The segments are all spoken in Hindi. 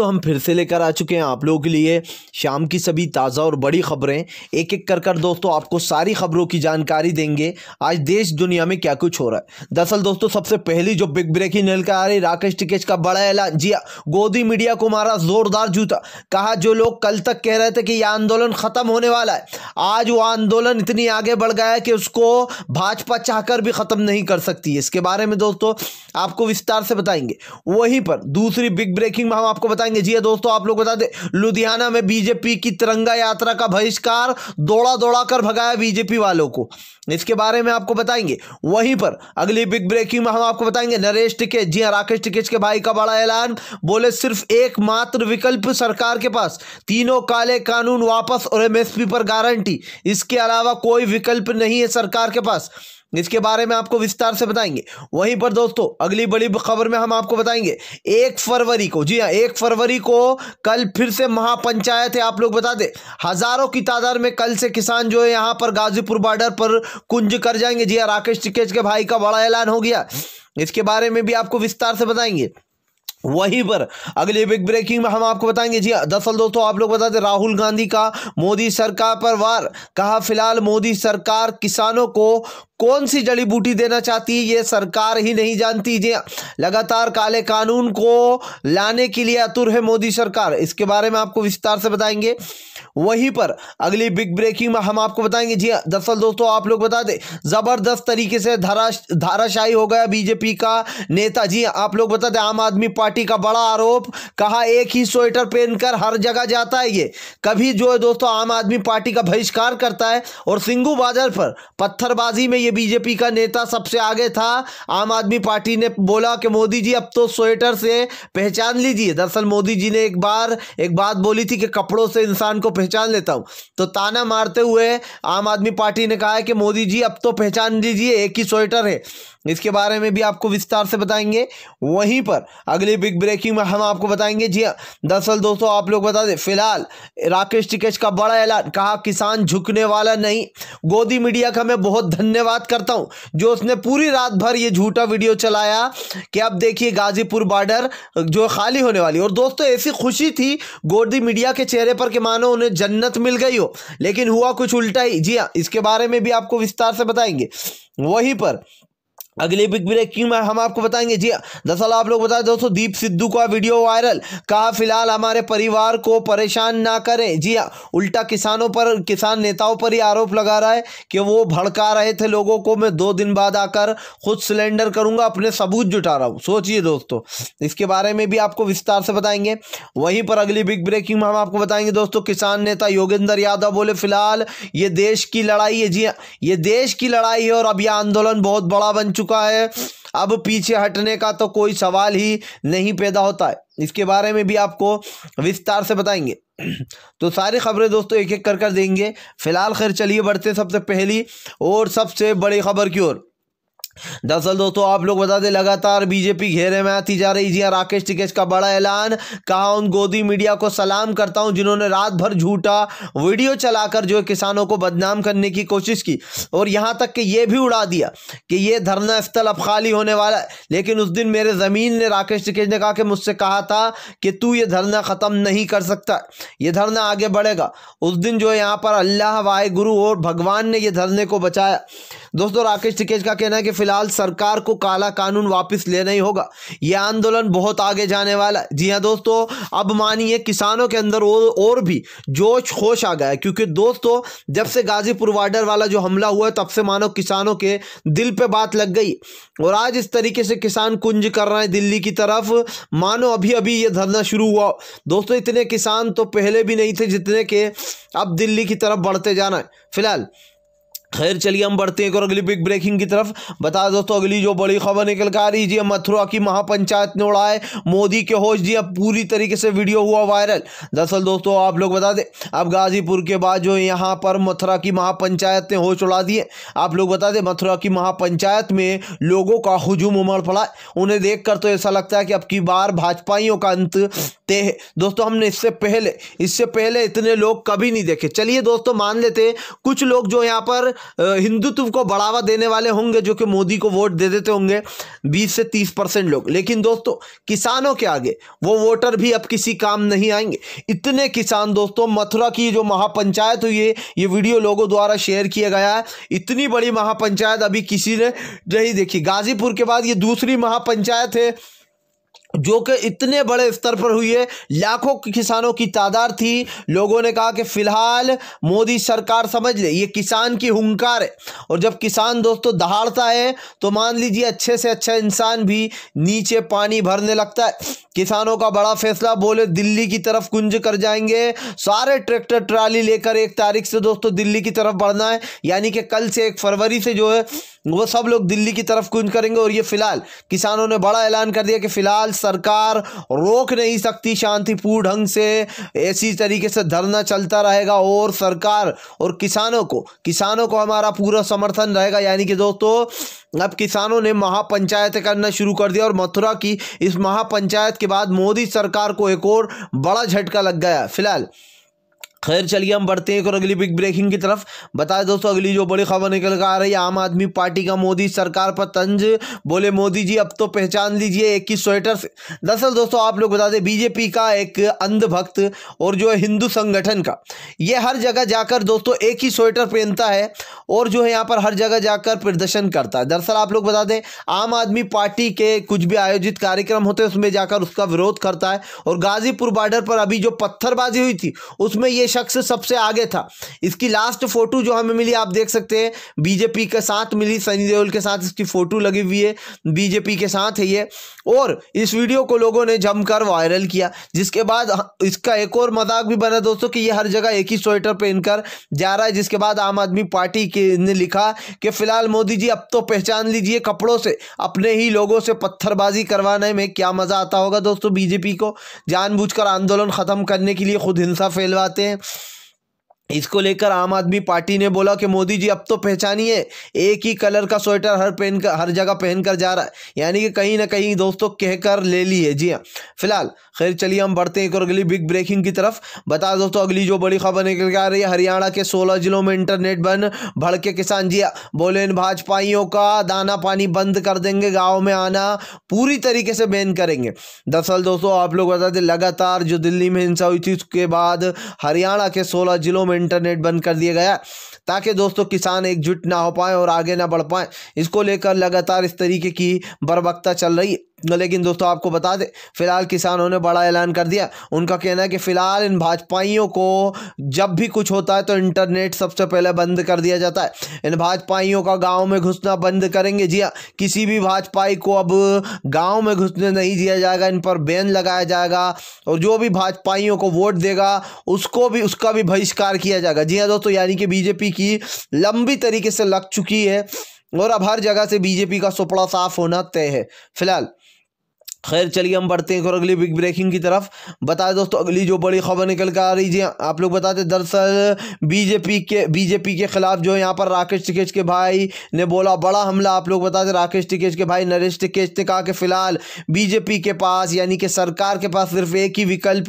दोस्तों हम फिर से लेकर आ चुके हैं आप लोगों के लिए शाम की सभी ताज़ा और बड़ी खबरें एक एक कर कर दोस्तों आपको सारी खबरों की जानकारी देंगे आज देश दुनिया में क्या कुछ हो रहा है दरअसल दोस्तों सबसे पहली जो बिग ब्रेकिंग निकल का आ रही राकेश टिकेश का बड़ा ऐलान जी हाँ, गोदी मीडिया को मारा जोरदार जूता कहा जो लोग कल तक कह रहे थे कि यह आंदोलन खत्म होने वाला है आज वो आंदोलन इतनी आगे बढ़ गया है कि उसको भाजपा चाहकर भी खत्म नहीं कर सकती इसके बारे में दोस्तों आपको विस्तार से बताएंगे वहीं पर दूसरी बिग ब्रेकिंग में हम आपको बताएंगे पाएंगे जी हाँ दोस्तों आप लोग बता दें लुधियाना में बीजेपी की तिरंगा यात्रा का बहिष्कार दौड़ा दौड़ा कर भगाया बीजेपी वालों को इसके बारे में आपको बताएंगे वहीं पर अगली बिग ब्रेकिंग में हम आपको बताएंगे नरेश टिकेट जी हाँ राकेश टिकेट के भाई का बड़ा ऐलान बोले सिर्फ एकमात्र विकल्प सरकार के पास तीनों काले कानून वापस और एमएसपी पर गारंटी इसके अलावा कोई विकल्प नहीं है सरकार के पास जिसके बारे में आपको विस्तार से बताएंगे वहीं पर दोस्तों अगली बड़ी खबर में हम आपको बताएंगे एक फरवरी को जी हाँ एक फरवरी को कल फिर से महापंचायत है आप लोग बता दें हजारों की तादाद में कल से किसान जो है यहाँ पर गाजीपुर बॉर्डर पर कुंज कर जाएंगे जी हाँ राकेश टिकेश के भाई का बड़ा ऐलान हो गया इसके बारे में भी आपको विस्तार से बताएंगे वहीं पर अगली बिग ब्रेकिंग में हम आपको बताएंगे जी दरअसल दोस्तों आप लोग बताते राहुल गांधी का मोदी सरकार पर वार कहा फिलहाल मोदी सरकार किसानों को कौन सी जड़ी बूटी देना चाहती है ये सरकार ही नहीं जानती जी लगातार काले कानून को लाने के लिए अतुर है मोदी सरकार इसके बारे में आपको विस्तार से बताएंगे वहीं पर अगली बिग ब्रेकिंग में हम आपको बताएंगे जी हाँ, दरअसल दोस्तों आप लोग बता दें ज़बरदस्त तरीके से धारा धाराशाही हो गया बीजेपी का नेता जी हाँ, आप लोग बता दें आम आदमी पार्टी का बड़ा आरोप कहा एक ही स्वेटर पहनकर हर जगह जाता है ये कभी जो है दोस्तों आम आदमी पार्टी का बहिष्कार करता है और सिंगू बाजार पर पत्थरबाजी में ये बीजेपी का नेता सबसे आगे था आम आदमी पार्टी ने बोला कि मोदी जी अब तो स्वेटर से पहचान लीजिए दरअसल मोदी जी ने एक बार एक बात बोली थी कि कपड़ों से इंसान को पहचान लेता हूँ तो ताना मारते हुए आम आदमी पार्टी ने कहा है कि मोदी जी अब तो पहचान लीजिए एक ही स्वेटर है इसके बारे में भी आपको विस्तार से बताएंगे वहीं पर अगली बिग ब्रेकिंग में हम आपको बताएंगे जी हाँ दरअसल दोस्तों आप लोग बता दें फिलहाल राकेश टिकेश का बड़ा ऐलान कहा किसान झुकने वाला नहीं गोदी मीडिया का मैं बहुत धन्यवाद करता हूँ जो उसने पूरी रात भर ये झूठा वीडियो चलाया कि आप देखिए गाजीपुर बॉर्डर जो खाली होने वाली और दोस्तों ऐसी खुशी थी गोदी मीडिया के चेहरे पर कि मानो उन्हें जन्नत मिल गई हो लेकिन हुआ कुछ उल्टा ही जी हाँ इसके बारे में भी आपको विस्तार से बताएंगे वहीं पर अगले बिग ब्रेकिंग में हम आपको बताएंगे जी दरअसल आप लोग बताए दोस्तों दीप सिद्धू का वीडियो वायरल कहा फिलहाल हमारे परिवार को परेशान ना करें जी हाँ उल्टा किसानों पर किसान नेताओं पर ही आरोप लगा रहा है कि वो भड़का रहे थे लोगों को मैं दो दिन बाद आकर खुद सिलेंडर करूंगा अपने सबूत जुटा रहा हूँ सोचिए दोस्तों इसके बारे में भी आपको विस्तार से बताएंगे वहीं पर अगली बिग ब्रेकिंग में हम आपको बताएंगे दोस्तों किसान नेता योगेंद्र यादव बोले फिलहाल ये देश की लड़ाई है जी हाँ ये देश की लड़ाई है और अब यह आंदोलन बहुत बड़ा बन चुका चुका है अब पीछे हटने का तो कोई सवाल ही नहीं पैदा होता है इसके बारे में भी आपको विस्तार से बताएंगे तो सारी खबरें दोस्तों एक एक कर कर देंगे फिलहाल खैर चलिए बढ़ते सबसे पहली और सबसे बड़ी खबर की ओर दरअसल दोस्तों आप लोग बता दें लगातार बीजेपी घेरे में आती जा रही जी हाँ, राकेश टिकेश का बड़ा ऐलान कहा उन गोदी मीडिया को सलाम करता हूं जिन्होंने रात भर झूठा वीडियो चलाकर जो किसानों को बदनाम करने की कोशिश की और यहां तक कि यह भी उड़ा दिया कि यह धरना स्थल अब खाली होने वाला है लेकिन उस दिन मेरे ज़मीन ने राकेश टिकेश ने कहा कि मुझसे कहा था कि तू ये धरना ख़त्म नहीं कर सकता यह धरना आगे बढ़ेगा उस दिन जो यहां पर अल्लाह वाहे गुरु और भगवान ने यह धरने को बचाया दोस्तों राकेश टिकेश का कहना है कि फिलहाल सरकार को काला कानून वापस लेना ही होगा यह आंदोलन बहुत आगे जाने वाला है जी हाँ दोस्तों अब मानिए किसानों के अंदर और, और भी जोश खोश आ गया क्योंकि दोस्तों जब से गाजीपुर वार्डर वाला जो हमला हुआ तब से मानो किसानों के दिल पर बात लग गई और आज इस तरीके से किसान कुंज कर रहे हैं दिल्ली की तरफ मानो अभी अभी यह धरना शुरू हुआ दोस्तों इतने किसान तो पहले भी नहीं थे जितने के अब दिल्ली की तरफ बढ़ते जाना है फिलहाल खैर चलिए हम बढ़ते हैं एक और अगली बिग ब्रेकिंग की तरफ बता दोस्तों अगली जो बड़ी खबर निकल कर आ रही जी मथुरा की महापंचायत ने उड़ाए मोदी के होश जी अब पूरी तरीके से वीडियो हुआ वायरल दरअसल दोस्तों आप लोग बता दें अब गाजीपुर के बाद जो यहाँ पर मथुरा की महापंचायत ने होश उड़ा दिए आप लोग बता दें मथुरा की महापंचायत में लोगों का हजूम उमड़ पड़ा उन्हें देख कर तो ऐसा लगता है कि अब की बार भाजपाइयों का अंत तय है दोस्तों हमने इससे पहले इससे पहले इतने लोग कभी नहीं देखे चलिए दोस्तों मान लेते कुछ लोग जो यहाँ पर हिंदुत्व को बढ़ावा देने वाले होंगे जो कि मोदी को वोट दे देते होंगे बीस से तीस परसेंट लोग लेकिन दोस्तों किसानों के आगे वो वोटर भी अब किसी काम नहीं आएंगे इतने किसान दोस्तों मथुरा की जो महापंचायत हुई है ये वीडियो लोगों द्वारा शेयर किया गया है इतनी बड़ी महापंचायत अभी किसी ने नहीं देखी गाजीपुर के बाद ये दूसरी महापंचायत है जो कि इतने बड़े स्तर पर हुई है लाखों किसानों की तादाद थी लोगों ने कहा कि फ़िलहाल मोदी सरकार समझ ले ये किसान की हुंकार है और जब किसान दोस्तों दहाड़ता है तो मान लीजिए अच्छे से अच्छा इंसान भी नीचे पानी भरने लगता है किसानों का बड़ा फैसला बोले दिल्ली की तरफ कुंज कर जाएंगे सारे ट्रैक्टर ट्राली लेकर एक तारीख से दोस्तों दिल्ली की तरफ बढ़ना है यानी कि कल से एक फरवरी से जो है वो सब लोग दिल्ली की तरफ कुंज करेंगे और ये फ़िलहाल किसानों ने बड़ा ऐलान कर दिया कि फ़िलहाल सरकार रोक नहीं सकती शांतिपूर्ण ढंग से ऐसी तरीके से धरना चलता रहेगा और सरकार और किसानों को किसानों को हमारा पूरा समर्थन रहेगा यानी कि दोस्तों अब किसानों ने महापंचायत करना शुरू कर दिया और मथुरा की इस महापंचायत के बाद मोदी सरकार को एक और बड़ा झटका लग गया फिलहाल खैर चलिए हम बढ़ते हैं और अगली बिग ब्रेकिंग की तरफ बताए दोस्तों अगली जो बड़ी खबर निकल कर आ रही है आम आदमी पार्टी का मोदी सरकार पर तंज बोले मोदी जी अब तो पहचान लीजिए एक ही स्वेटर से दरअसल दोस्तों आप लोग बता दें बीजेपी का एक अंधभक्त और जो है हिंदू संगठन का ये हर जगह जाकर दोस्तों एक ही स्वेटर पहनता है और जो है यहाँ पर हर जगह जाकर प्रदर्शन करता है दरअसल आप लोग बता दें आम आदमी पार्टी के कुछ भी आयोजित कार्यक्रम होते हैं उसमें जाकर उसका विरोध करता है और गाजीपुर बॉर्डर पर अभी जो पत्थरबाजी हुई थी उसमें ये शख्स सबसे आगे था इसकी लास्ट फोटो जो हमें मिली आप देख सकते हैं बीजेपी के साथ मिली सनी देओल के साथ इसकी फोटो लगी हुई है बीजेपी के साथ है ये और इस वीडियो को लोगों ने जमकर वायरल किया जिसके बाद इसका एक और मजाक भी बना दोस्तों कि ये हर जगह एक ही स्वेटर पहनकर जा रहा है जिसके बाद आम आदमी पार्टी के ने लिखा कि फिलहाल मोदी जी अब तो पहचान लीजिए कपड़ों से अपने ही लोगों से पत्थरबाजी करवाने में क्या मज़ा आता होगा दोस्तों बीजेपी को जानबूझकर आंदोलन ख़त्म करने के लिए खुद हिंसा फैलवाते हैं इसको लेकर आम आदमी पार्टी ने बोला कि मोदी जी अब तो पहचानिए एक ही कलर का स्वेटर हर पहन कर हर जगह पहन कर जा रहा है यानी कि कहीं ना कहीं दोस्तों कहकर ले ली है जी हाँ फिलहाल खैर चलिए हम बढ़ते हैं एक और अगली बिग ब्रेकिंग की तरफ बता दोस्तों अगली जो बड़ी खबर निकल के आ रही है हरियाणा के सोलह जिलों में इंटरनेट बंद भड़के किसान जी बोले इन भाजपाइयों का दाना पानी बंद कर देंगे गाँव में आना पूरी तरीके से बैन करेंगे दरअसल दोस्तों आप लोग बता दें लगातार जो दिल्ली में हिंसा हुई थी उसके बाद हरियाणा के सोलह जिलों में इंटरनेट बंद कर दिया गया ताकि दोस्तों किसान एकजुट ना हो पाए और आगे ना बढ़ पाए इसको लेकर लगातार इस तरीके की बर्बकता चल रही है लेकिन दोस्तों आपको बता दें फिलहाल किसानों ने बड़ा ऐलान कर दिया उनका कहना है कि फिलहाल इन भाजपाइयों को जब भी कुछ होता है तो इंटरनेट सबसे पहले बंद कर दिया जाता है इन भाजपाइयों का गांव में घुसना बंद करेंगे जी हाँ किसी भी भाजपाई को अब गांव में घुसने नहीं दिया जाएगा इन पर बैन लगाया जाएगा और जो भी भाजपाइयों को वोट देगा उसको भी उसका भी बहिष्कार किया जाएगा जी हाँ दोस्तों यानी कि बीजेपी की लंबी तरीके से लग चुकी है और अब हर जगह से बीजेपी का सुपड़ा साफ होना तय है फिलहाल खैर चलिए हम बढ़ते हैं और अगली बिग ब्रेकिंग की तरफ बताए दोस्तों अगली जो बड़ी खबर निकल कर आ रही है आप लोग बताते दरअसल बीजेपी के बीजेपी के खिलाफ जो है यहाँ पर राकेश टिकेश के भाई ने बोला बड़ा हमला आप लोग बताते राकेश टिकेश के भाई नरेश टिकेश ने कहा कि फिलहाल बीजेपी के पास यानी कि सरकार के पास सिर्फ एक ही विकल्प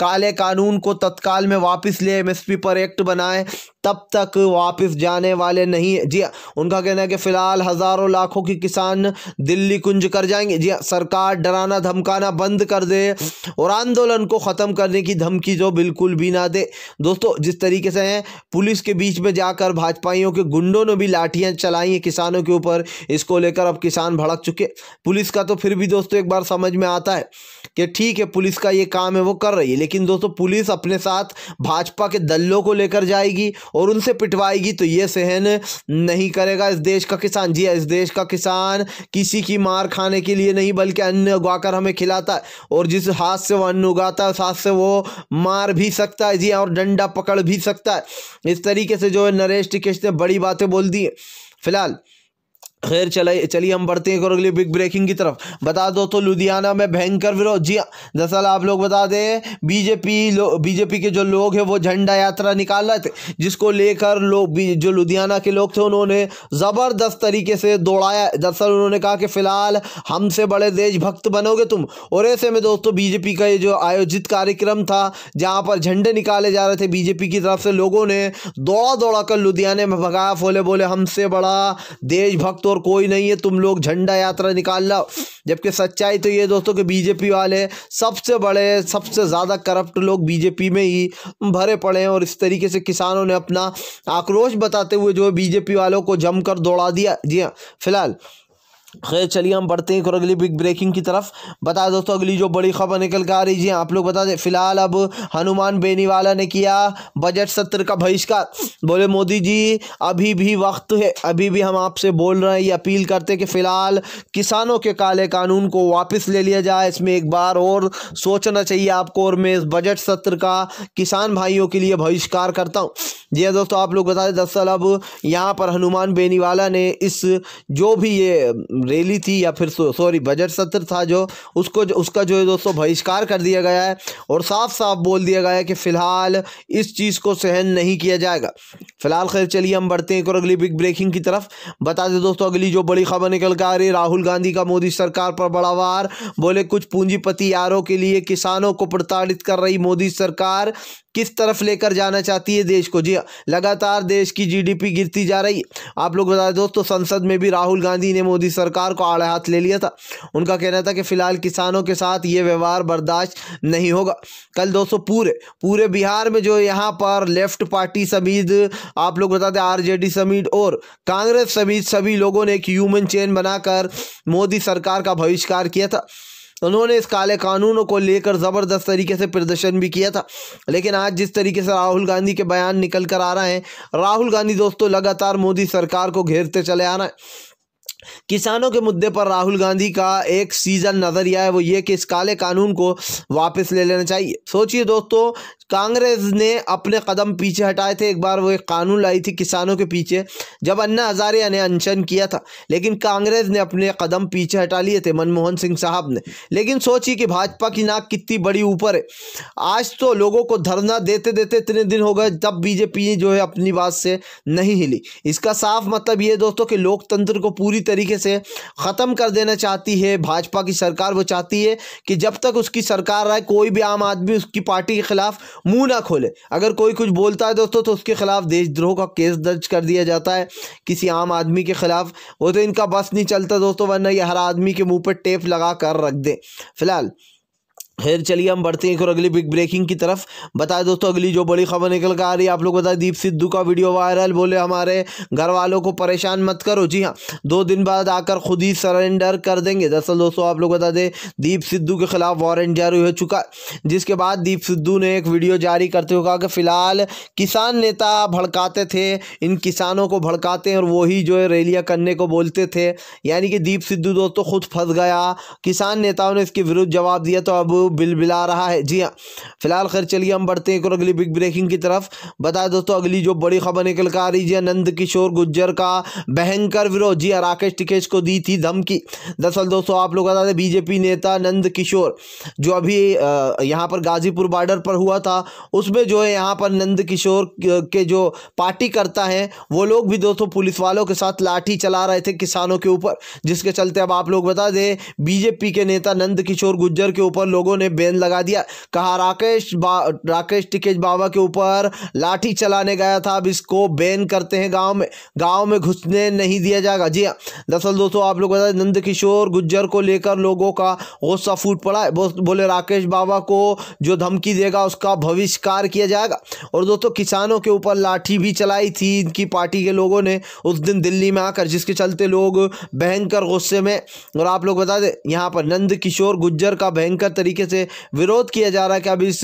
काले कानून को तत्काल में वापस ले पी पर एक्ट बनाए तब तक वापस जाने वाले नहीं जी हाँ, उनका कहना है कि फ़िलहाल हज़ारों लाखों की किसान दिल्ली कुंज कर जाएंगे जी हाँ, सरकार डराना धमकाना बंद कर दे और आंदोलन को ख़त्म करने की धमकी जो बिल्कुल भी ना दे दोस्तों जिस तरीके से हैं पुलिस के बीच में जाकर भाजपाइयों के गुंडों ने भी लाठियाँ चलाई हैं किसानों के ऊपर इसको लेकर अब किसान भड़क चुके पुलिस का तो फिर भी दोस्तों एक बार समझ में आता है कि ठीक है पुलिस का ये काम है वो कर रही है लेकिन दोस्तों पुलिस अपने साथ भाजपा के दलों को लेकर जाएगी और उनसे पिटवाएगी तो ये सहन नहीं करेगा इस देश का किसान जी हाँ, इस देश का किसान किसी की मार खाने के लिए नहीं बल्कि अन्न उगाकर हमें खिलाता है और जिस हाथ से वो अन्न उगाता है उस हाथ से वो मार भी सकता है जी हाँ, और डंडा पकड़ भी सकता है इस तरीके से जो है नरेश टिकेश ने बड़ी बातें बोल दी फिलहाल खैर चले चलिए हम बढ़ते हैं और अगली बिग ब्रेकिंग की तरफ बता दो तो लुधियाना में भयंकर विरोध जी हाँ, दरअसल आप लोग बता दें बीजेपी बीजेपी के जो लोग हैं वो झंडा यात्रा निकाल रहे थे जिसको लेकर लोग जो लुधियाना के लोग थे उन्होंने ज़बरदस्त तरीके से दौड़ाया दरअसल उन्होंने कहा कि फ़िलहाल हमसे बड़े देशभक्त बनोगे तुम और ऐसे में दोस्तों बीजेपी का ये जो आयोजित कार्यक्रम था जहाँ पर झंडे निकाले जा रहे थे बीजेपी की तरफ से लोगों ने दौड़ा दौड़ा कर लुधियाना में भगाया फोले बोले हमसे बड़ा देशभक्त और कोई नहीं है तुम लोग झंडा यात्रा निकाल लो जबकि सच्चाई तो ये दोस्तों कि बीजेपी वाले सबसे बड़े सबसे ज़्यादा करप्ट लोग बीजेपी में ही भरे पड़े हैं और इस तरीके से किसानों ने अपना आक्रोश बताते हुए जो है बीजेपी वालों को जमकर दौड़ा दिया जी हाँ फिलहाल खैर चलिए हम बढ़ते हैं और अगली बिग ब्रेकिंग की तरफ बता दोस्तों अगली जो बड़ी खबर निकल कर आ रही है हाँ, आप लोग बता दें फिलहाल अब हनुमान बेनीवाला ने किया बजट सत्र का बहिष्कार बोले मोदी जी अभी भी वक्त है अभी भी हम आपसे बोल रहे हैं ये अपील करते कि फ़िलहाल किसानों के काले कानून को वापस ले लिया जाए इसमें एक बार और सोचना चाहिए आपको और मैं इस बजट सत्र का किसान भाइयों के लिए बहिष्कार करता हूँ जी हाँ दोस्तों आप लोग बता दें दरअसल अब यहाँ पर हनुमान बेनीवाला ने इस जो भी ये रैली थी या फिर सॉरी बजट सत्र था जो उसको जो उसका जो है दोस्तों बहिष्कार कर दिया गया है और साफ साफ बोल दिया गया है कि फ़िलहाल इस चीज़ को सहन नहीं किया जाएगा फिलहाल खैर चलिए हम बढ़ते हैं एक और अगली बिग ब्रेकिंग की तरफ बता दें दोस्तों अगली जो बड़ी खबर निकल कर आ रही राहुल गांधी का मोदी सरकार पर बड़ा वार बोले कुछ पूंजीपति यारों के लिए किसानों को प्रताड़ित कर रही मोदी सरकार किस तरफ लेकर जाना चाहती है देश को जी हाँ, लगातार देश की जीडीपी गिरती जा रही आप लोग बता दोस्तों संसद में भी राहुल गांधी ने मोदी सरकार को आड़े हाथ ले लिया था उनका कहना था कि फिलहाल किसानों के साथ ये व्यवहार बर्दाश्त नहीं होगा कल दोस्तों पूरे पूरे बिहार में जो यहाँ पर लेफ्ट पार्टी समीत आप लोग बताते आर जे समीट और कांग्रेस समीत सभी लोगों ने एक ह्यूमन चेन बनाकर मोदी सरकार का बहिष्कार किया था तो उन्होंने इस काले कानूनों को लेकर ज़बरदस्त तरीके से प्रदर्शन भी किया था लेकिन आज जिस तरीके से राहुल गांधी के बयान निकल कर आ रहे हैं राहुल गांधी दोस्तों लगातार मोदी सरकार को घेरते चले आ रहे हैं किसानों के मुद्दे पर राहुल गांधी का एक सीजन नजरिया है वो ये कि इस काले कानून को वापस ले लेना चाहिए सोचिए दोस्तों कांग्रेस ने अपने कदम पीछे हटाए थे एक बार वो एक कानून लाई थी किसानों के पीछे जब अन्ना हजारे ने अनशन किया था लेकिन कांग्रेस ने अपने कदम पीछे हटा लिए थे मनमोहन सिंह साहब ने लेकिन सोचिए कि भाजपा की नाक कितनी बड़ी ऊपर है आज तो लोगों को धरना देते देते इतने दिन हो गए तब बीजेपी जो है अपनी बात से नहीं हिली इसका साफ मतलब ये दोस्तों कि लोकतंत्र को पूरी तरह तरीके से ख़त्म कर देना चाहती है भाजपा की सरकार वो चाहती है कि जब तक उसकी सरकार रहे कोई भी आम आदमी उसकी पार्टी के ख़िलाफ़ मुंह ना खोले अगर कोई कुछ बोलता है दोस्तों तो उसके ख़िलाफ़ देशद्रोह का केस दर्ज कर दिया जाता है किसी आम आदमी के ख़िलाफ़ वो तो इनका बस नहीं चलता दोस्तों वरना ये हर आदमी के मुँह पर टेप लगा कर रख दें फ़िलहाल खैर चलिए हम बढ़ते हैं एक और अगली बिग ब्रेकिंग की तरफ बताए दोस्तों अगली जो बड़ी खबर निकल कर आ रही है आप लोग बताए दीप सिद्धू का वीडियो वायरल बोले हमारे घर वालों को परेशान मत करो जी हाँ दो दिन बाद आकर खुद ही सरेंडर कर देंगे दरअसल दोस्तों आप लोग बता दें दीप सिद्धू के खिलाफ वारंट जारी हो चुका जिसके बाद दीप सिद्धू ने एक वीडियो जारी करते हुए कहा कि फिलहाल किसान नेता भड़काते थे इन किसानों को भड़काते हैं और वही जो है रैलियाँ करने को बोलते थे यानी कि दीप सिद्धू दोस्तों खुद फंस गया किसान नेताओं ने इसके विरुद्ध जवाब दिया तो अब बिलबिला रहा है जी हाँ फिलहाल खैर चलिए हम बढ़ते हैं एक और अगली बिग ब्रेकिंग की तरफ बताए दोस्तों अगली जो बड़ी खबर निकल कर आ रही जी हाँ, नंद किशोर गुज्जर का भयंकर विरोध जी हाँ राकेश टिकेश को दी थी धमकी दरअसल दोस्तों आप लोग बता दें बीजेपी नेता नंद किशोर जो अभी यहाँ पर गाजीपुर बॉर्डर पर हुआ था उसमें जो है यहाँ पर नंद किशोर के जो पार्टी करता है वो लोग भी दोस्तों पुलिस वालों के साथ लाठी चला रहे थे किसानों के ऊपर जिसके चलते अब आप लोग बता दें बीजेपी के नेता नंद किशोर गुज्जर के ऊपर लोगों लोगों ने बैन लगा दिया कहा राकेश राकेश टिकेश बाबा के ऊपर लाठी चलाने गया था अब इसको बैन करते हैं गांव में गांव में घुसने नहीं दिया जाएगा जी हाँ दरअसल दोस्तों आप लोग बताए नंद किशोर गुज्जर को लेकर लोगों का गुस्सा फूट पड़ा है बोले राकेश बाबा को जो धमकी देगा उसका भविष्कार किया जाएगा और दोस्तों किसानों के ऊपर लाठी भी चलाई थी इनकी पार्टी के लोगों ने उस दिन दिल्ली में आकर जिसके चलते लोग भयंकर गुस्से में और आप लोग बता दें यहाँ पर नंद किशोर गुज्जर का भयंकर तरीके तरीके से विरोध किया जा रहा है कि अब इस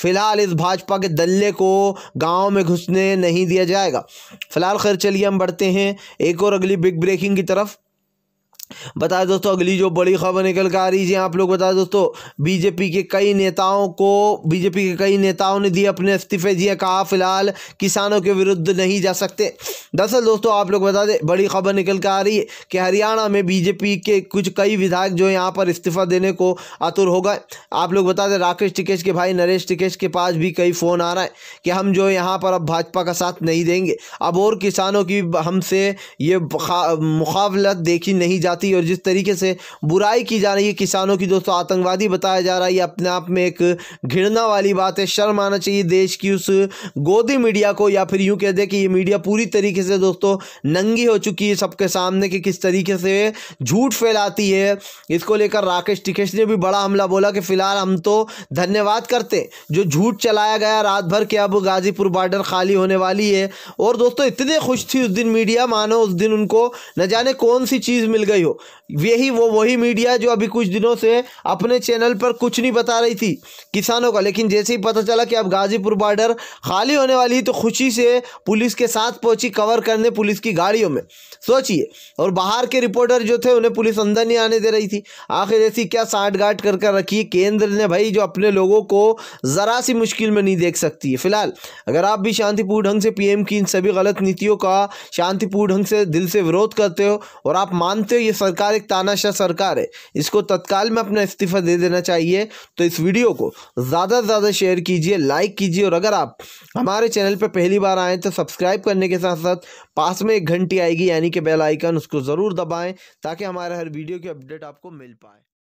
फिलहाल इस भाजपा के दल्ले को गांव में घुसने नहीं दिया जाएगा फिलहाल खैर चलिए हम बढ़ते हैं एक और अगली बिग ब्रेकिंग की तरफ बताए दोस्तों अगली जो बड़ी खबर निकल कर आ रही है आप लोग बताए दोस्तों बीजेपी के कई नेताओं को बीजेपी के कई नेताओं ने दिए अपने इस्तीफे दिए कहा फिलहाल किसानों के विरुद्ध नहीं जा सकते दरअसल दोस्तों आप लोग बता दें बड़ी खबर निकल कर आ रही है कि हरियाणा में बीजेपी के कुछ कई विधायक जो यहाँ पर इस्तीफा देने को आतुर हो गए आप लोग बता दें राकेश टिकेश के भाई नरेश टिकेश के पास भी कई फ़ोन आ रहा है कि हम जो यहाँ पर अब भाजपा का साथ नहीं देंगे अब और किसानों की हमसे ये मुकाबलत देखी नहीं जाती जाती है और जिस तरीके से बुराई की जा रही है किसानों की दोस्तों आतंकवादी बताया जा रहा है ये अपने आप में एक घृणा वाली बात है शर्म आना चाहिए देश की उस गोदी मीडिया को या फिर यूँ कह दे कि ये मीडिया पूरी तरीके से दोस्तों नंगी हो चुकी है सबके सामने कि किस तरीके से झूठ फैलाती है इसको लेकर राकेश टिकेश ने भी बड़ा हमला बोला कि फ़िलहाल हम तो धन्यवाद करते जो झूठ चलाया गया रात भर के अब गाज़ीपुर बॉर्डर खाली होने वाली है और दोस्तों इतने खुश थी उस दिन मीडिया मानो उस दिन उनको न जाने कौन सी चीज़ मिल गई हो यही वो वही मीडिया जो अभी कुछ दिनों से अपने चैनल पर कुछ नहीं बता रही थी किसानों का लेकिन जैसे ही पता चला कि अब गाजीपुर बॉर्डर खाली होने वाली है तो खुशी से पुलिस के साथ पहुंची कवर करने पुलिस की गाड़ियों में सोचिए और बाहर के रिपोर्टर जो थे उन्हें पुलिस अंदर नहीं आने दे रही थी आखिर ऐसी क्या साठ गांठ कर कर रखी केंद्र ने भाई जो अपने लोगों को ज़रा सी मुश्किल में नहीं देख सकती है फिलहाल अगर आप भी शांतिपूर्ण ढंग से पीएम की इन सभी गलत नीतियों का शांतिपूर्ण ढंग से दिल से विरोध करते हो और आप मानते हो ये सरकार एक तानाशाह सरकार है इसको तत्काल में अपना इस्तीफा दे देना चाहिए तो इस वीडियो को ज़्यादा से ज़्यादा शेयर कीजिए लाइक कीजिए और अगर आप हमारे चैनल पर पहली बार आएँ तो सब्सक्राइब करने के साथ साथ पास में एक घंटी आएगी यानी कि बेल आइकन उसको ज़रूर दबाएँ ताकि हमारे हर वीडियो की अपडेट आपको मिल पाए